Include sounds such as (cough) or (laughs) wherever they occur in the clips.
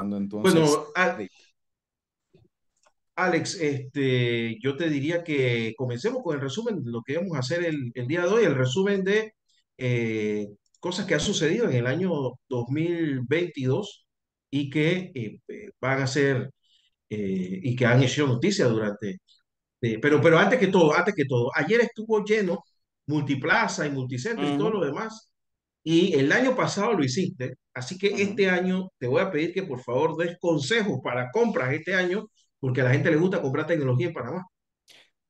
Bueno, Alex, este, yo te diría que comencemos con el resumen de lo que vamos a hacer el, día de hoy, el resumen de eh, cosas que han sucedido en el año 2022 y que eh, eh, van a ser y que han hecho noticia durante. pero, pero antes que todo, antes que todo, ayer estuvo lleno Multiplaza y Multicentro y todo lo demás y el año pasado lo hiciste, así que este año te voy a pedir que por favor des consejos para compras este año, porque a la gente le gusta comprar tecnología en Panamá.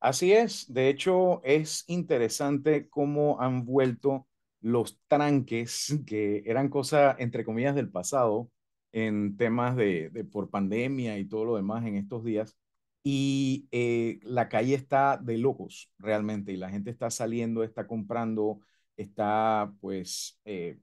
Así es, de hecho es interesante cómo han vuelto los tranques, que eran cosas entre comillas del pasado, en temas de, por pandemia y todo lo demás en estos días. Y eh, la calle está de locos realmente y la gente está saliendo, está comprando, está pues eh,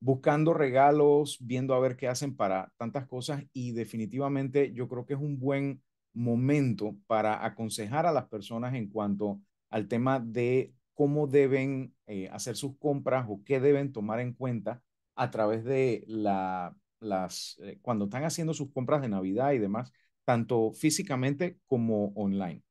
buscando regalos, viendo a ver qué hacen para tantas cosas y definitivamente yo creo que es un buen momento para aconsejar a las personas en cuanto al tema de cómo deben eh, hacer sus compras o qué deben tomar en cuenta a través de la, las, eh, cuando están haciendo sus compras de Navidad y demás, tanto físicamente como online.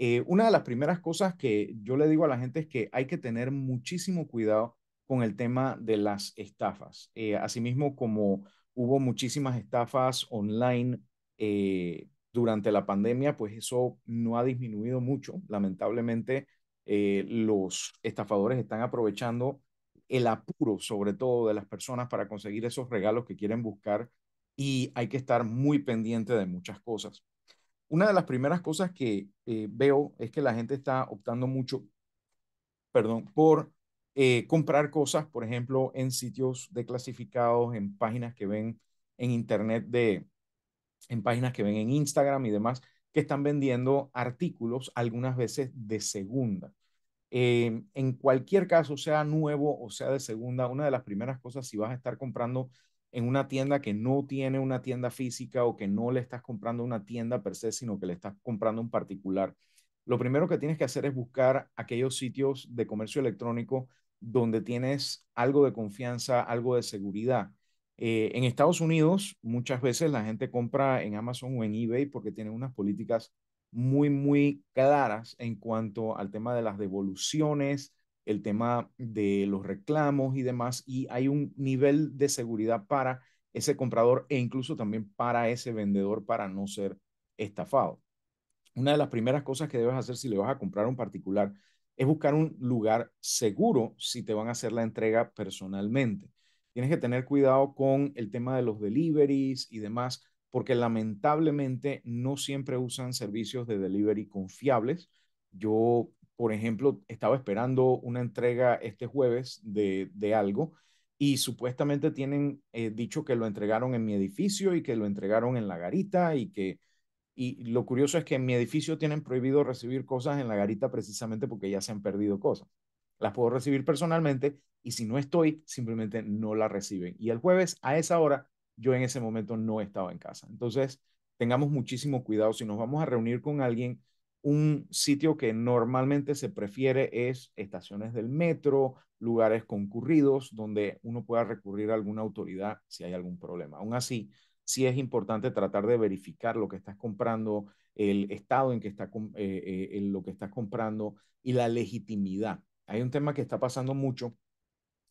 Eh, una de las primeras cosas que yo le digo a la gente es que hay que tener muchísimo cuidado con el tema de las estafas. Eh, asimismo, como hubo muchísimas estafas online eh, durante la pandemia, pues eso no ha disminuido mucho. Lamentablemente, los estafadores están aprovechando el apuro, sobre todo de las personas, para conseguir esos regalos que quieren buscar y hay que estar muy pendiente de muchas cosas. Una de las primeras cosas que eh, veo es que la gente está optando mucho, perdón, por eh, comprar cosas, por ejemplo, en sitios de clasificados, en páginas que ven en internet, de, en páginas que ven en Instagram y demás, que están vendiendo artículos algunas veces de segunda. Eh, en cualquier caso, sea nuevo o sea de segunda, una de las primeras cosas, si vas a estar comprando en una tienda que no tiene una tienda física o que no le estás comprando una tienda per se, sino que le estás comprando un particular, lo primero que tienes que hacer es buscar aquellos sitios de comercio electrónico donde tienes algo de confianza, algo de seguridad. Eh, en Estados Unidos, muchas veces la gente compra en Amazon o en eBay porque tienen unas políticas muy, muy claras en cuanto al tema de las devoluciones, el tema de los reclamos y demás, y hay un nivel de seguridad para ese comprador e incluso también para ese vendedor para no ser estafado. Una de las primeras cosas que debes hacer si le vas a comprar un particular es buscar un lugar seguro si te van a hacer la entrega personalmente. Tienes que tener cuidado con el tema de los deliveries y demás, porque lamentablemente no siempre usan servicios de delivery confiables. Yo por ejemplo, estaba esperando una entrega este jueves de, de algo y supuestamente tienen eh, dicho que lo entregaron en mi edificio y que lo entregaron en la garita y que y lo curioso es que en mi edificio tienen prohibido recibir cosas en la garita precisamente porque ya se han perdido cosas. Las puedo recibir personalmente y si no estoy, simplemente no la reciben. Y el jueves a esa hora, yo en ese momento no estaba en casa. Entonces, tengamos muchísimo cuidado. Si nos vamos a reunir con alguien, un sitio que normalmente se prefiere es estaciones del metro, lugares concurridos donde uno pueda recurrir a alguna autoridad si hay algún problema. Aún así, sí es importante tratar de verificar lo que estás comprando, el estado en que está eh, eh, lo que estás comprando y la legitimidad. Hay un tema que está pasando mucho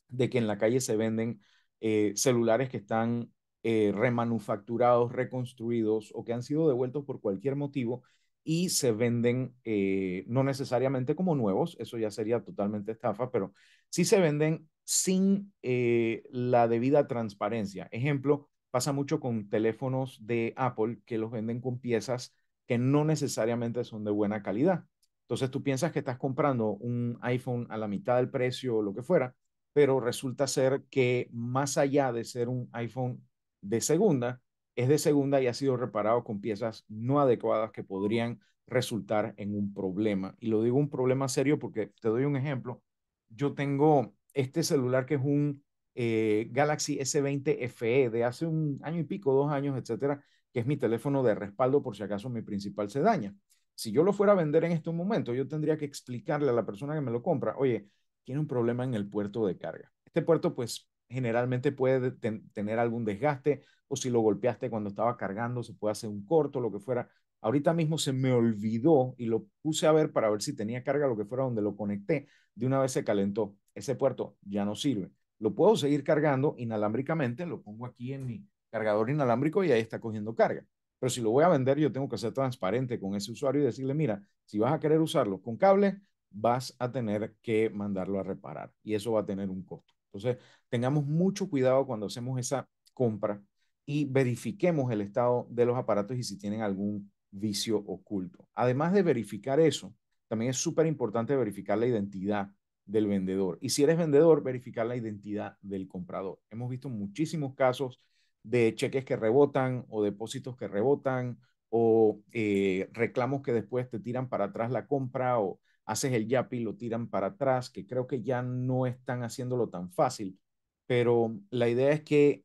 de que en la calle se venden eh, celulares que están remanufacturados, reconstruidos o que han sido devueltos por cualquier motivo y se venden eh, no necesariamente como nuevos, eso ya sería totalmente estafa, pero sí se venden sin eh, la debida transparencia. Ejemplo, pasa mucho con teléfonos de Apple que los venden con piezas que no necesariamente son de buena calidad. Entonces tú piensas que estás comprando un iPhone a la mitad del precio o lo que fuera, pero resulta ser que más allá de ser un iPhone de segunda, es de segunda y ha sido reparado con piezas no adecuadas que podrían resultar en un problema. Y lo digo un problema serio porque te doy un ejemplo. Yo tengo este celular que es un eh, Galaxy S20 FE de hace un año y pico, dos años, etcétera, que es mi teléfono de respaldo por si acaso mi principal se daña. Si yo lo fuera a vender en este momento, yo tendría que explicarle a la persona que me lo compra, oye, tiene un problema en el puerto de carga. Este puerto, pues, generalmente puede tener algún desgaste o si lo golpeaste cuando estaba cargando, se puede hacer un corto, lo que fuera. Ahorita mismo se me olvidó y lo puse a ver para ver si tenía carga, lo que fuera, donde lo conecté. De una vez se calentó. Ese puerto ya no sirve. Lo puedo seguir cargando inalámbricamente, lo pongo aquí en mi cargador inalámbrico y ahí está cogiendo carga. Pero si lo voy a vender, yo tengo que ser transparente con ese usuario y decirle, mira, si vas a querer usarlo con cable, vas a tener que mandarlo a reparar y eso va a tener un costo. Entonces, tengamos mucho cuidado cuando hacemos esa compra y verifiquemos el estado de los aparatos y si tienen algún vicio oculto. Además de verificar eso, también es súper importante verificar la identidad del vendedor. Y si eres vendedor, verificar la identidad del comprador. Hemos visto muchísimos casos de cheques que rebotan o depósitos que rebotan o eh, reclamos que después te tiran para atrás la compra o haces el yapi, lo tiran para atrás, que creo que ya no están haciéndolo tan fácil, pero la idea es que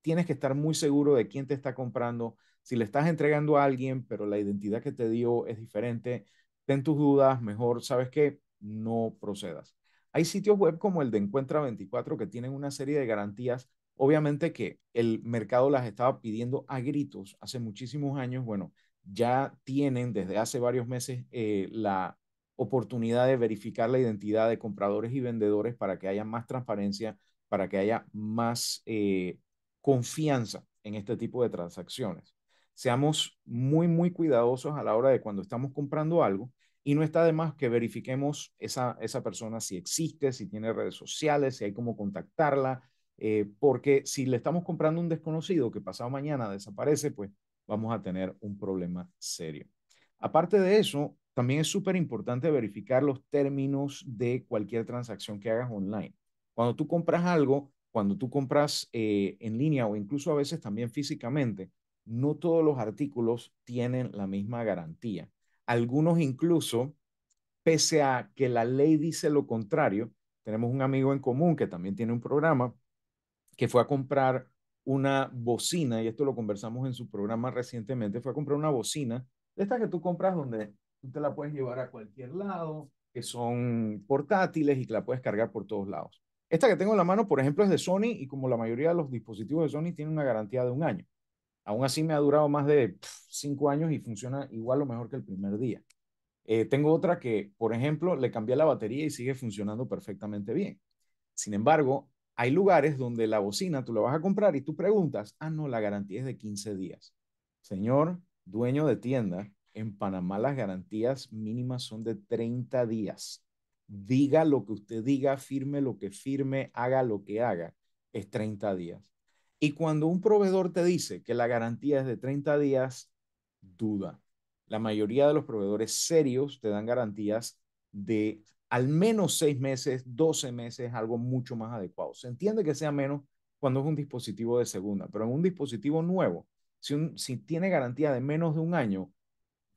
tienes que estar muy seguro de quién te está comprando. Si le estás entregando a alguien, pero la identidad que te dio es diferente, ten tus dudas, mejor sabes que no procedas. Hay sitios web como el de Encuentra24 que tienen una serie de garantías, obviamente que el mercado las estaba pidiendo a gritos hace muchísimos años, bueno, ya tienen desde hace varios meses eh, la oportunidad de verificar la identidad de compradores y vendedores para que haya más transparencia, para que haya más eh, confianza en este tipo de transacciones. Seamos muy, muy cuidadosos a la hora de cuando estamos comprando algo y no está de más que verifiquemos esa, esa persona si existe, si tiene redes sociales, si hay cómo contactarla, eh, porque si le estamos comprando un desconocido que pasado mañana desaparece, pues vamos a tener un problema serio. Aparte de eso, también es súper importante verificar los términos de cualquier transacción que hagas online. Cuando tú compras algo, cuando tú compras eh, en línea o incluso a veces también físicamente, no todos los artículos tienen la misma garantía. Algunos incluso, pese a que la ley dice lo contrario, tenemos un amigo en común que también tiene un programa que fue a comprar una bocina, y esto lo conversamos en su programa recientemente, fue a comprar una bocina, de estas que tú compras donde tú te la puedes llevar a cualquier lado, que son portátiles y que la puedes cargar por todos lados. Esta que tengo en la mano, por ejemplo, es de Sony y como la mayoría de los dispositivos de Sony tiene una garantía de un año. Aún así me ha durado más de cinco años y funciona igual o mejor que el primer día. Eh, tengo otra que, por ejemplo, le cambié la batería y sigue funcionando perfectamente bien. Sin embargo, hay lugares donde la bocina tú la vas a comprar y tú preguntas, ah, no, la garantía es de 15 días. Señor dueño de tienda, en Panamá las garantías mínimas son de 30 días. Diga lo que usted diga, firme lo que firme, haga lo que haga, es 30 días. Y cuando un proveedor te dice que la garantía es de 30 días, duda. La mayoría de los proveedores serios te dan garantías de al menos 6 meses, 12 meses, algo mucho más adecuado. Se entiende que sea menos cuando es un dispositivo de segunda, pero en un dispositivo nuevo, si, si tiene garantía de menos de un año,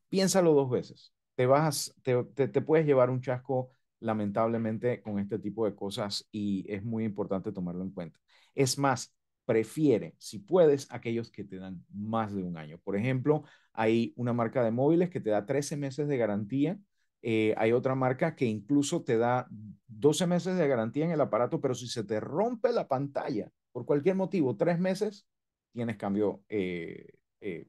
piénsalo dos veces. Te, vas, te, te, puedes llevar un chasco lamentablemente con este tipo de cosas y es muy importante tomarlo en cuenta. Es más, prefiere, si puedes, aquellos que te dan más de un año. Por ejemplo, hay una marca de móviles que te da 13 meses de garantía. Eh, hay otra marca que incluso te da 12 meses de garantía en el aparato, pero si se te rompe la pantalla por cualquier motivo, tres meses, tienes cambio eh, eh,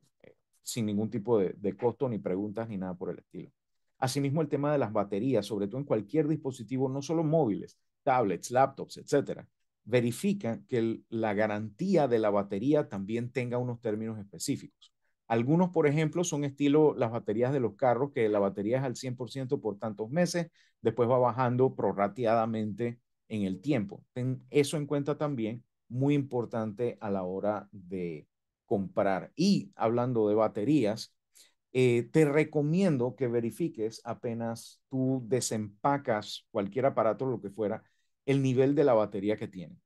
sin ningún tipo de, costo, ni preguntas, ni nada por el estilo. Asimismo, el tema de las baterías, sobre todo en cualquier dispositivo, no solo móviles, tablets, laptops, etcétera, verifica que la garantía de la batería también tenga unos términos específicos. Algunos, por ejemplo, son estilo las baterías de los carros, que la batería es al 100% por tantos meses, después va bajando prorrateadamente en el tiempo. Ten eso en cuenta también, muy importante a la hora de comprar. Y hablando de baterías, eh, te recomiendo que verifiques apenas tú desempacas cualquier aparato, lo que fuera, el nivel de la batería que tiene.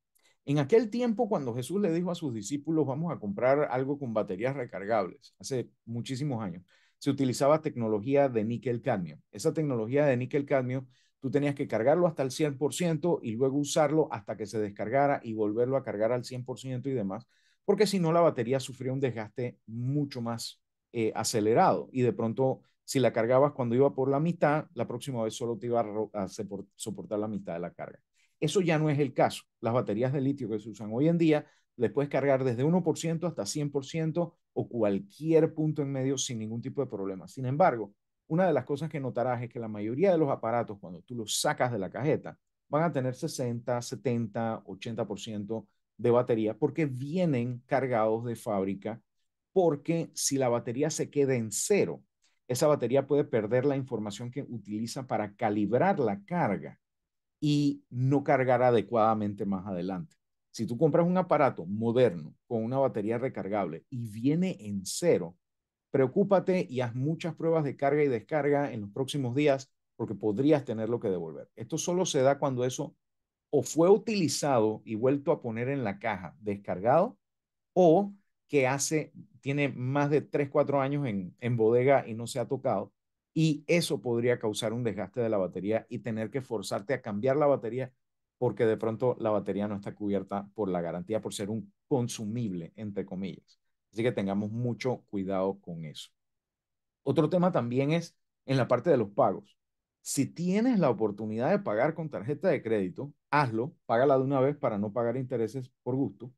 En aquel tiempo, cuando Jesús le dijo a sus discípulos, vamos a comprar algo con baterías recargables, hace muchísimos años, se utilizaba tecnología de níquel-cadmio. Esa tecnología de níquel-cadmio, tú tenías que cargarlo hasta el 100% y luego usarlo hasta que se descargara y volverlo a cargar al 100% y demás porque si no la batería sufría un desgaste mucho más eh, acelerado y de pronto si la cargabas cuando iba por la mitad, la próxima vez solo te iba a, soportar la mitad de la carga. Eso ya no es el caso. Las baterías de litio que se usan hoy en día les puedes cargar desde 1% hasta 100% o cualquier punto en medio sin ningún tipo de problema. Sin embargo, una de las cosas que notarás es que la mayoría de los aparatos, cuando tú los sacas de la cajeta, van a tener 60, 70, 80% de batería porque vienen cargados de fábrica, porque si la batería se queda en cero, esa batería puede perder la información que utiliza para calibrar la carga y no cargar adecuadamente más adelante. Si tú compras un aparato moderno con una batería recargable y viene en cero, preocúpate y haz muchas pruebas de carga y descarga en los próximos días porque podrías tenerlo que devolver. Esto solo se da cuando eso o fue utilizado y vuelto a poner en la caja descargado o que hace, tiene más de 3, 4 años en, en bodega y no se ha tocado. Y eso podría causar un desgaste de la batería y tener que forzarte a cambiar la batería porque de pronto la batería no está cubierta por la garantía por ser un consumible, entre comillas. Así que tengamos mucho cuidado con eso. Otro tema también es en la parte de los pagos si tienes la oportunidad de pagar con tarjeta de crédito, hazlo, págala de una vez para no pagar intereses por gusto.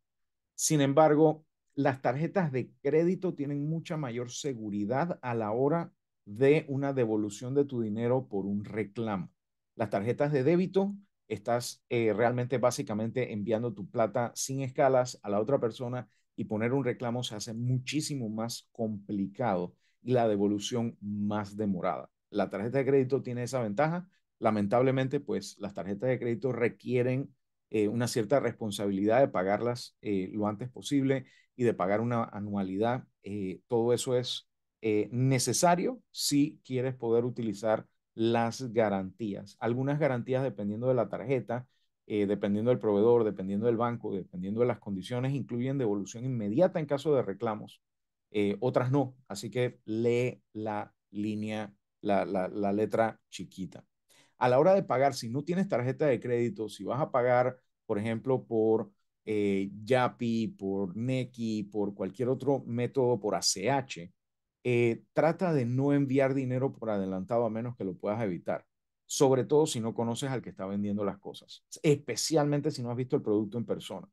Sin embargo, las tarjetas de crédito tienen mucha mayor seguridad a la hora de una devolución de tu dinero por un reclamo. Las tarjetas de débito, estás eh, realmente básicamente enviando tu plata sin escalas a la otra persona y poner un reclamo se hace muchísimo más complicado y la devolución más demorada. La tarjeta de crédito tiene esa ventaja. Lamentablemente, pues las tarjetas de crédito requieren eh, una cierta responsabilidad de pagarlas eh, lo antes posible y de pagar una anualidad. Eh, todo eso es necesario si quieres poder utilizar las garantías. Algunas garantías dependiendo de la tarjeta, dependiendo del proveedor, dependiendo del banco, dependiendo de las condiciones, incluyen devolución inmediata en caso de reclamos. otras no. Así que lee la línea la, letra chiquita. A la hora de pagar, si no tienes tarjeta de crédito, si vas a pagar, por ejemplo, por eh, Yapi, por nequi por cualquier otro método, por ACH, eh, trata de no enviar dinero por adelantado a menos que lo puedas evitar. Sobre todo si no conoces al que está vendiendo las cosas, especialmente si no has visto el producto en persona.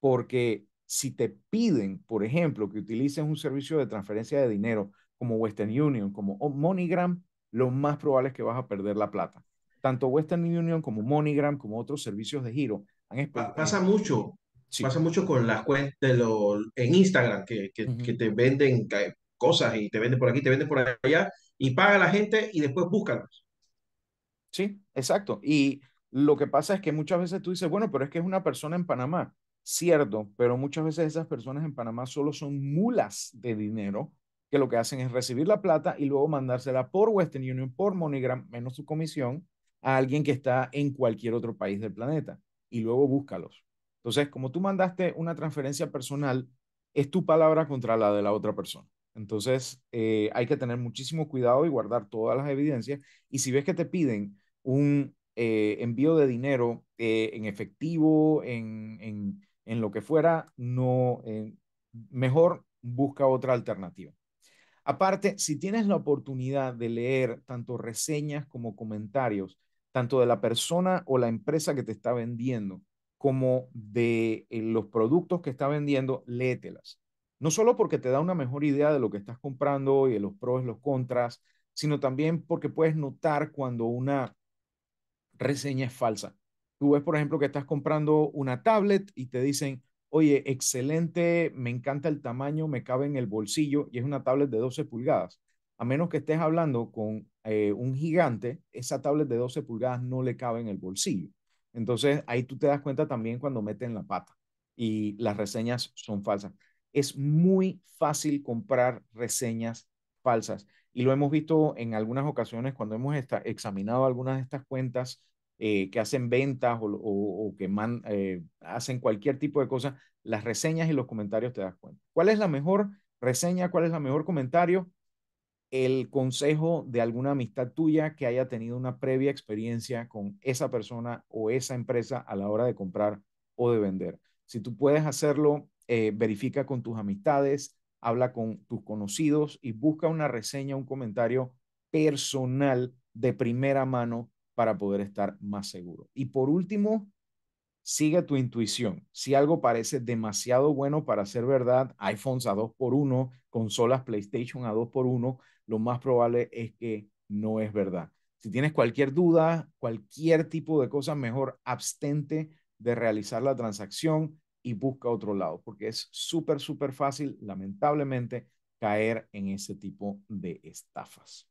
Porque si te piden, por ejemplo, que utilices un servicio de transferencia de dinero como Western Union, como MoneyGram, lo más probable es que vas a perder la plata. Tanto Western Union como MoneyGram, como otros servicios de giro, han Pasa mucho, pasa mucho con las cuentas en Instagram, que, te venden cosas y te venden por aquí, te venden por allá, y paga la gente y después búscalas. Sí, exacto. Y lo que pasa es que muchas veces tú dices, bueno, pero es que es una persona en Panamá. Cierto, pero muchas veces esas personas en Panamá solo son mulas de dinero que lo que hacen es recibir la plata y luego mandársela por Western Union, por MoneyGram, menos su comisión, a alguien que está en cualquier otro país del planeta. Y luego búscalos. Entonces, como tú mandaste una transferencia personal, es tu palabra contra la de la otra persona. Entonces, eh, hay que tener muchísimo cuidado y guardar todas las evidencias. Y si ves que te piden un eh, envío de dinero eh, en efectivo, en, en, lo que fuera, no, mejor busca otra alternativa. Aparte, si tienes la oportunidad de leer tanto reseñas como comentarios, tanto de la persona o la empresa que te está vendiendo, como de eh, los productos que está vendiendo, léetelas. No solo porque te da una mejor idea de lo que estás comprando y de los pros y los contras, sino también porque puedes notar cuando una reseña es falsa. Tú ves, por ejemplo, que estás comprando una tablet y te dicen, oye, excelente, me encanta el tamaño, me cabe en el bolsillo y es una tablet de 12 pulgadas. A menos que estés hablando con eh, un gigante, esa tablet de 12 pulgadas no le cabe en el bolsillo. Entonces ahí tú te das cuenta también cuando meten la pata y las reseñas son falsas. Es muy fácil comprar reseñas falsas y lo hemos visto en algunas ocasiones cuando hemos examinado algunas de estas cuentas eh, que hacen ventas o, que man, eh, hacen cualquier tipo de cosas, las reseñas y los comentarios te das cuenta. ¿Cuál es la mejor reseña? ¿Cuál es la mejor comentario? El consejo de alguna amistad tuya que haya tenido una previa experiencia con esa persona o esa empresa a la hora de comprar o de vender. Si tú puedes hacerlo, eh, verifica con tus amistades, habla con tus conocidos y busca una reseña, un comentario personal de primera mano para poder estar más seguro. Y por último, sigue tu intuición. Si algo parece demasiado bueno para ser verdad, iPhones a 2 por 1 consolas PlayStation a 2 por 1 lo más probable es que no es verdad. Si tienes cualquier duda, cualquier tipo de cosa, mejor abstente de realizar la transacción y busca otro lado, porque es súper, súper fácil, lamentablemente, caer en ese tipo de estafas.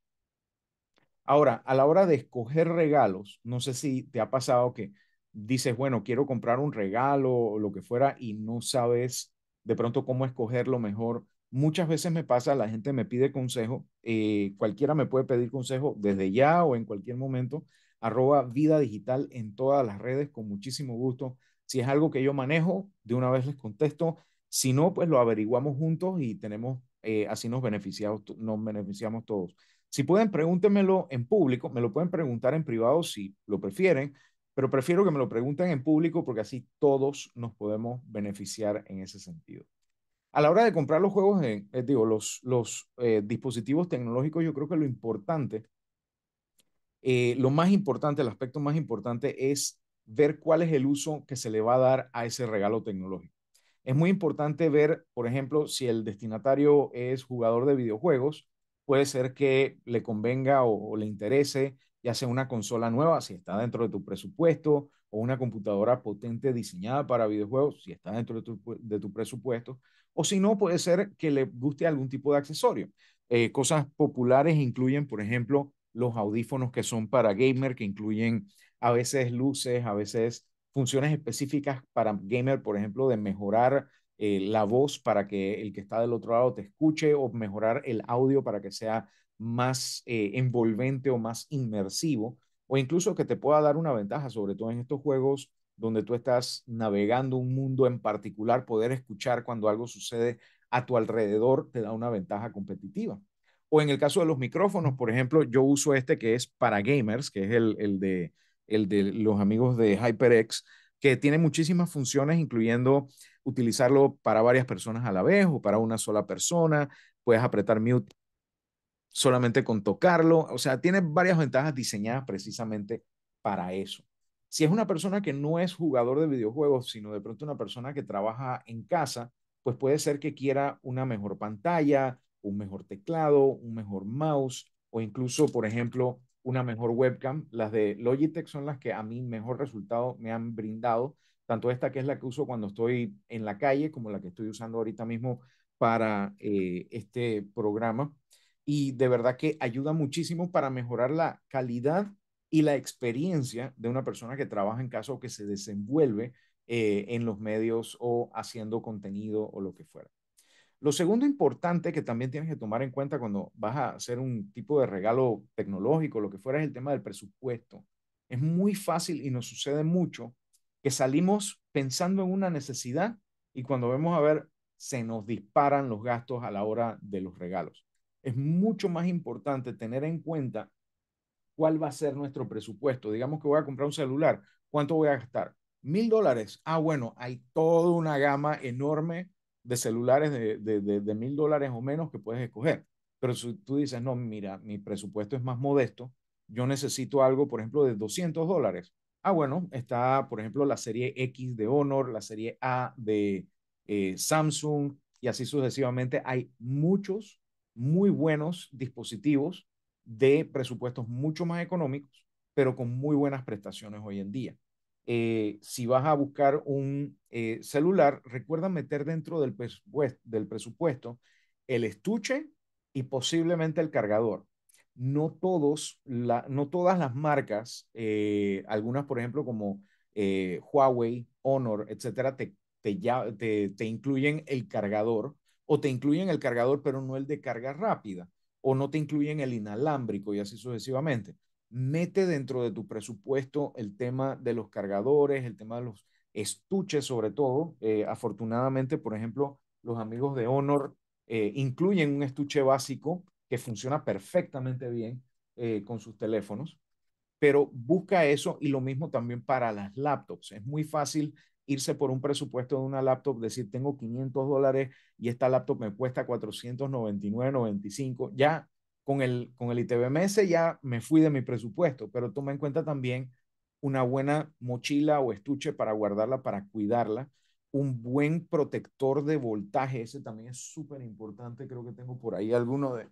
Ahora, a la hora de escoger regalos, no sé si te ha pasado que dices, bueno, quiero comprar un regalo o lo que fuera y no sabes de pronto cómo escoger lo mejor. Muchas veces me pasa, la gente me pide consejo, eh, cualquiera me puede pedir consejo desde ya o en cualquier momento, arroba vida digital en todas las redes con muchísimo gusto. Si es algo que yo manejo, de una vez les contesto. Si no, pues lo averiguamos juntos y tenemos, eh, así nos beneficiamos, nos beneficiamos todos. Si pueden, pregúntenmelo en público, me lo pueden preguntar en privado si lo prefieren, pero prefiero que me lo pregunten en público porque así todos nos podemos beneficiar en ese sentido. A la hora de comprar los juegos, eh, digo, los, los eh, dispositivos tecnológicos, yo creo que lo importante, eh, lo más importante, el aspecto más importante es ver cuál es el uso que se le va a dar a ese regalo tecnológico. Es muy importante ver, por ejemplo, si el destinatario es jugador de videojuegos, puede ser que le convenga o, le interese, ya sea una consola nueva, si está dentro de tu presupuesto, o una computadora potente diseñada para videojuegos, si está dentro de tu, presupuesto, o si no, puede ser que le guste algún tipo de accesorio. Eh, cosas populares incluyen, por ejemplo, los audífonos que son para gamer, que incluyen a veces luces, a veces funciones específicas para gamer, por ejemplo, de mejorar eh, la voz para que el que está del otro lado te escuche o mejorar el audio para que sea más eh, envolvente o más inmersivo o incluso que te pueda dar una ventaja, sobre todo en estos juegos donde tú estás navegando un mundo en particular, poder escuchar cuando algo sucede a tu alrededor te da una ventaja competitiva. O en el caso de los micrófonos, por ejemplo, yo uso este que es para gamers, que es el, el de, el de los amigos de HyperX, que tiene muchísimas funciones, incluyendo utilizarlo para varias personas a la vez o para una sola persona. Puedes apretar mute solamente con tocarlo. O sea, tiene varias ventajas diseñadas precisamente para eso. Si es una persona que no es jugador de videojuegos, sino de pronto una persona que trabaja en casa, pues puede ser que quiera una mejor pantalla, un mejor teclado, un mejor mouse o incluso, por ejemplo, una mejor webcam. Las de Logitech son las que a mí mejor resultado me han brindado, tanto esta que es la que uso cuando estoy en la calle como la que estoy usando ahorita mismo para eh, este programa. Y de verdad que ayuda muchísimo para mejorar la calidad y la experiencia de una persona que trabaja en casa o que se desenvuelve eh, en los medios o haciendo contenido o lo que fuera. Lo segundo importante que también tienes que tomar en cuenta cuando vas a hacer un tipo de regalo tecnológico, lo que fuera, es el tema del presupuesto. Es muy fácil y nos sucede mucho que salimos pensando en una necesidad y cuando vemos a ver, se nos disparan los gastos a la hora de los regalos. Es mucho más importante tener en cuenta cuál va a ser nuestro presupuesto. Digamos que voy a comprar un celular, ¿cuánto voy a gastar? Mil dólares. Ah, bueno, hay toda una gama enorme de celulares de, mil dólares o menos que puedes escoger. Pero si tú dices, no, mira, mi presupuesto es más modesto, yo necesito algo, por ejemplo, de 200 dólares. Ah, bueno, está, por ejemplo, la serie X de Honor, la serie A de eh, Samsung y así sucesivamente. Hay muchos, muy buenos dispositivos de presupuestos mucho más económicos, pero con muy buenas prestaciones hoy en día. Eh, si vas a buscar un eh, celular, recuerda meter dentro del, presupuesto el estuche y posiblemente el cargador. No, no todas las marcas, eh, algunas por ejemplo como Huawei, Honor, etcétera, te incluyen el cargador o te incluyen el cargador pero no el de carga rápida o no te incluyen el inalámbrico y así sucesivamente mete dentro de tu presupuesto el tema de los cargadores, el tema de los estuches sobre todo. Eh, afortunadamente, por ejemplo, los amigos de Honor eh, incluyen un estuche básico que funciona perfectamente bien eh, con sus teléfonos, pero busca eso y lo mismo también para las laptops. Es muy fácil irse por un presupuesto de una laptop, decir tengo 500 dólares y esta laptop me cuesta 499.95, ya con el, con el ITBMS ya me fui de mi presupuesto, pero toma en cuenta también una buena mochila o estuche para guardarla, para cuidarla, un buen protector de voltaje, ese también es súper importante, creo que tengo por ahí alguno de,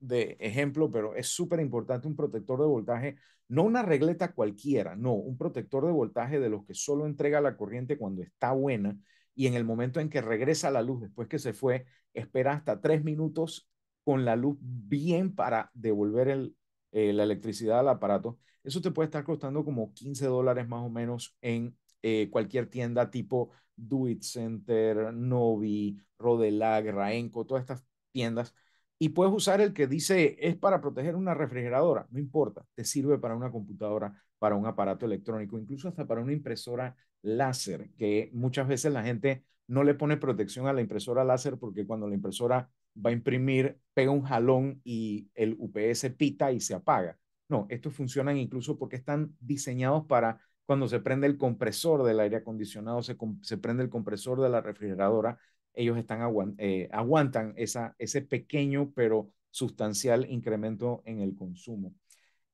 de ejemplo, pero es súper importante un protector de voltaje, no una regleta cualquiera, no, un protector de voltaje de los que solo entrega la corriente cuando está buena y en el momento en que regresa la luz después que se fue, espera hasta tres minutos con la luz bien para devolver el, eh, la electricidad al aparato, eso te puede estar costando como 15 dólares más o menos en eh, cualquier tienda tipo Do It Center, Novi, Rodelag, Raenco, todas estas tiendas. Y puedes usar el que dice es para proteger una refrigeradora, no importa, te sirve para una computadora, para un aparato electrónico, incluso hasta para una impresora láser, que muchas veces la gente no le pone protección a la impresora láser porque cuando la impresora va a imprimir, pega un jalón y el UPS pita y se apaga. No, estos funcionan incluso porque están diseñados para cuando se prende el compresor del aire acondicionado, se, se prende el compresor de la refrigeradora, ellos están eh, aguantan esa, ese pequeño pero sustancial incremento en el consumo.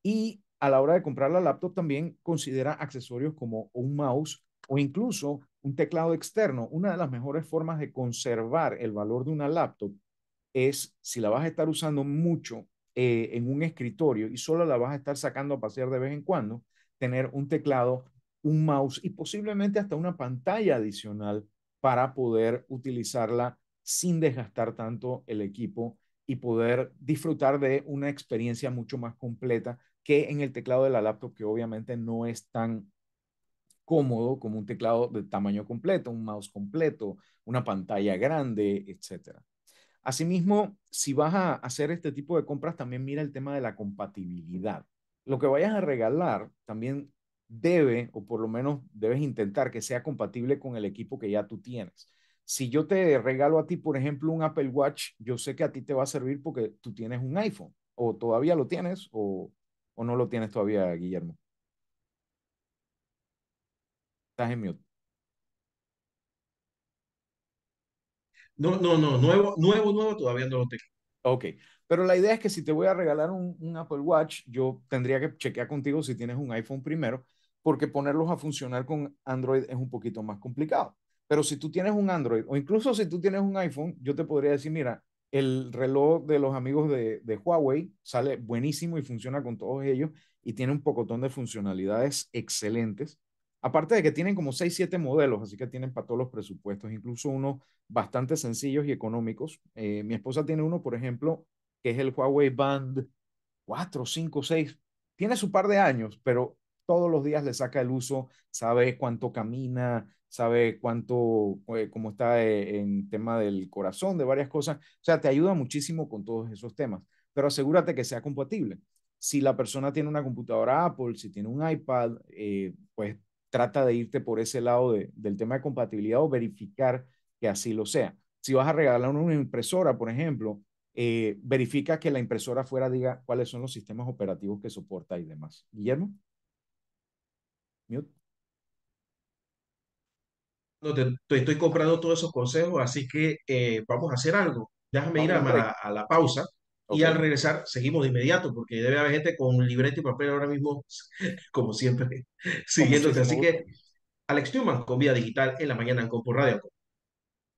Y a la hora de comprar la laptop también considera accesorios como un mouse o incluso un teclado externo. Una de las mejores formas de conservar el valor de una laptop es si la vas a estar usando mucho eh, en un escritorio y solo la vas a estar sacando a pasear de vez en cuando, tener un teclado, un mouse y posiblemente hasta una pantalla adicional para poder utilizarla sin desgastar tanto el equipo y poder disfrutar de una experiencia mucho más completa que en el teclado de la laptop, que obviamente no es tan cómodo como un teclado de tamaño completo, un mouse completo, una pantalla grande, etcétera. Asimismo, si vas a hacer este tipo de compras, también mira el tema de la compatibilidad. Lo que vayas a regalar también debe, o por lo menos debes intentar que sea compatible con el equipo que ya tú tienes. Si yo te regalo a ti, por ejemplo, un Apple Watch, yo sé que a ti te va a servir porque tú tienes un iPhone, o todavía lo tienes, o, no lo tienes todavía, Guillermo. Estás en No, no, no, nuevo, nuevo, nuevo todavía no lo tengo. Ok, pero la idea es que si te voy a regalar un, Apple Watch, yo tendría que chequear contigo si tienes un iPhone primero, porque ponerlos a funcionar con Android es un poquito más complicado. Pero si tú tienes un Android o incluso si tú tienes un iPhone, yo te podría decir, mira, el reloj de los amigos de, de Huawei sale buenísimo y funciona con todos ellos y tiene un pocotón de funcionalidades excelentes Aparte de que tienen como 6, 7 modelos, así que tienen para todos los presupuestos, incluso unos bastante sencillos y económicos. Eh, mi esposa tiene uno, por ejemplo, que es el Huawei Band 4, 5, 6. Tiene su par de años, pero todos los días le saca el uso, sabe cuánto camina, sabe cuánto, eh, cómo está eh, en tema del corazón, de varias cosas. O sea, te ayuda muchísimo con todos esos temas, pero asegúrate que sea compatible. Si la persona tiene una computadora Apple, si tiene un iPad, pues trata de irte por ese lado de, del tema de compatibilidad o verificar que así lo sea. Si vas a regalar una impresora, por ejemplo, eh, verifica que la impresora fuera diga cuáles son los sistemas operativos que soporta y demás. Guillermo. Mute. No, te, estoy comprando todos esos consejos, así que eh, vamos a hacer algo. Déjame ir a la pausa y al regresar, seguimos de inmediato, porque debe haber gente con libreto y papel ahora mismo, (laughs) como siempre, siguiéndose. Así que, Alex truman con Vida Digital en la mañana en Compo Radio.